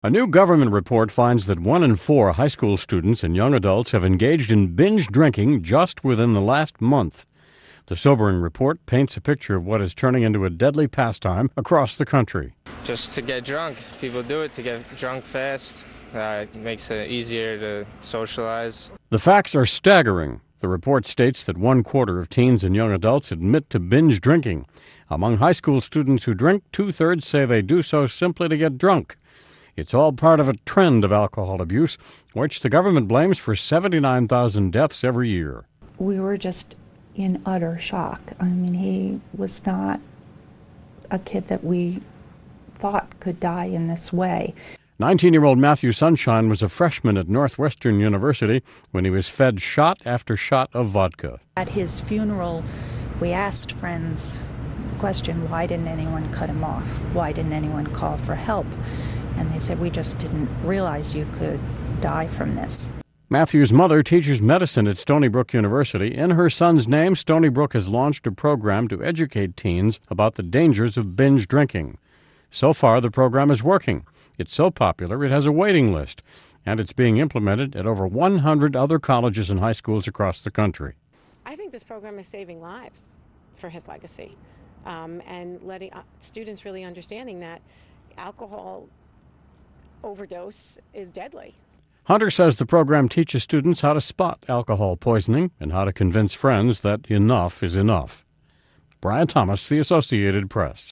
A new government report finds that one in four high school students and young adults have engaged in binge drinking just within the last month. The sobering report paints a picture of what is turning into a deadly pastime across the country. Just to get drunk. People do it to get drunk fast. Uh, it makes it easier to socialize. The facts are staggering. The report states that one quarter of teens and young adults admit to binge drinking. Among high school students who drink, two thirds say they do so simply to get drunk. It's all part of a trend of alcohol abuse, which the government blames for 79,000 deaths every year. We were just in utter shock. I mean, he was not a kid that we thought could die in this way. 19 year old Matthew Sunshine was a freshman at Northwestern University when he was fed shot after shot of vodka. At his funeral, we asked friends the question why didn't anyone cut him off? Why didn't anyone call for help? And they said, We just didn't realize you could die from this. Matthew's mother teaches medicine at Stony Brook University. In her son's name, Stony Brook has launched a program to educate teens about the dangers of binge drinking. So far, the program is working. It's so popular, it has a waiting list, and it's being implemented at over 100 other colleges and high schools across the country. I think this program is saving lives for his legacy um, and letting uh, students really understanding that alcohol overdose is deadly. Hunter says the program teaches students how to spot alcohol poisoning and how to convince friends that enough is enough. Brian Thomas, The Associated Press.